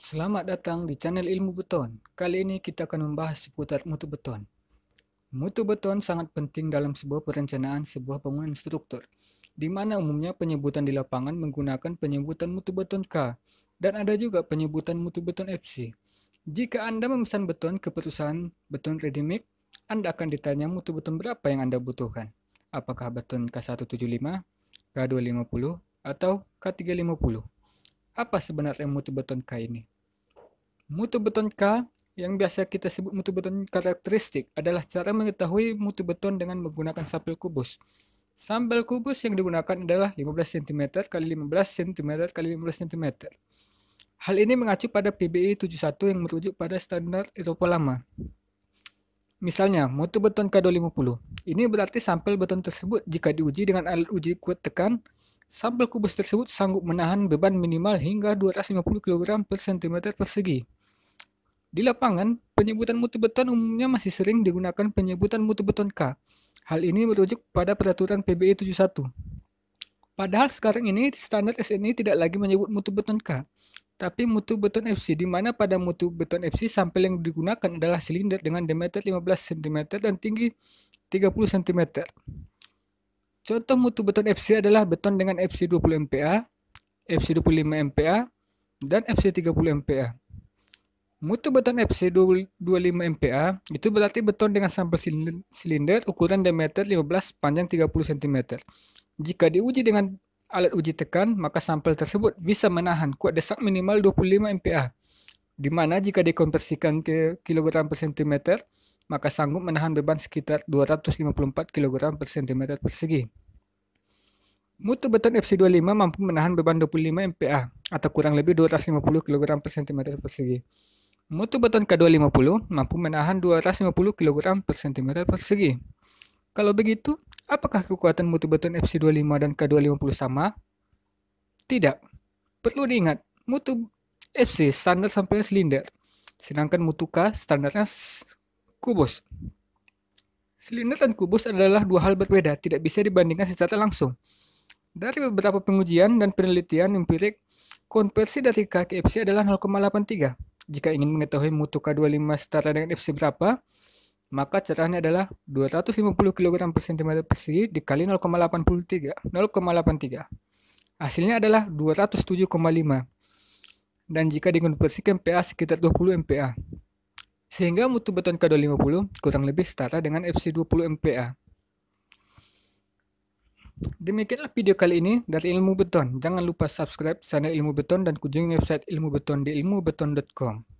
Selamat datang di channel Ilmu Beton. Kali ini kita akan membahas seputar mutu beton. Mutu beton sangat penting dalam sebuah perencanaan sebuah bangunan struktur, di mana umumnya penyebutan di lapangan menggunakan penyebutan mutu beton K, dan ada juga penyebutan mutu beton FC. Jika Anda memesan beton ke perusahaan beton ready mix, Anda akan ditanya mutu beton berapa yang Anda butuhkan. Apakah beton K175, K250, atau K350? Apa sebenarnya mutu beton K ini? Mutu beton K yang biasa kita sebut mutu beton karakteristik adalah cara mengetahui mutu beton dengan menggunakan sampel kubus. Sampel kubus yang digunakan adalah 15 cm x 15 cm x 15 cm. Hal ini mengacu pada PBI 71 yang merujuk pada standar Eropa lama. Misalnya, mutu beton K250. Ini berarti sampel beton tersebut jika diuji dengan alat uji kuat tekan, sampel kubus tersebut sanggup menahan beban minimal hingga 250 kg per cm persegi. Di lapangan, penyebutan mutu beton umumnya masih sering digunakan penyebutan mutu beton K. Hal ini merujuk pada peraturan PBI 71. Padahal sekarang ini standar SNI tidak lagi menyebut mutu beton K, tapi mutu beton FC di mana pada mutu beton FC sampel yang digunakan adalah silinder dengan diameter 15 cm dan tinggi 30 cm. Contoh mutu beton FC adalah beton dengan FC 20 MPa, FC 25 MPa, dan FC 30 MPa. Mutu beton FC25 MPA itu berarti beton dengan sampel silinder ukuran diameter 15 panjang 30 cm. Jika diuji dengan alat uji tekan, maka sampel tersebut bisa menahan kuat desak minimal 25 MPa. Di mana jika dikonversikan ke kilogram per cm, maka sanggup menahan beban sekitar 254 kg per cm persegi. Mutu beton FC25 mampu menahan beban 25 MPa atau kurang lebih 250 kg per cm persegi. Mutu beton K250 mampu menahan 250 kg per cm persegi. Kalau begitu, apakah kekuatan mutu beton FC25 dan K250 sama? Tidak. Perlu diingat, mutu FC standar sampai silinder, sedangkan mutu K standarnya kubus. Silinder dan kubus adalah dua hal berbeda, tidak bisa dibandingkan secara langsung. Dari beberapa pengujian dan penelitian empirik, konversi dari K ke FC adalah 0,83. Jika ingin mengetahui mutu K25 setara dengan FC berapa, maka caranya adalah 250 kg per cm persegi dikali 0,83. 0,83. Hasilnya adalah 207,5. Dan jika dikonversikan PA sekitar 20 MPa. Sehingga mutu beton K250 kurang lebih setara dengan FC20 MPa. Demikianlah video kali ini dari Ilmu Beton. Jangan lupa subscribe channel Ilmu Beton dan kunjungi website Ilmu Beton di ilmubeton.com.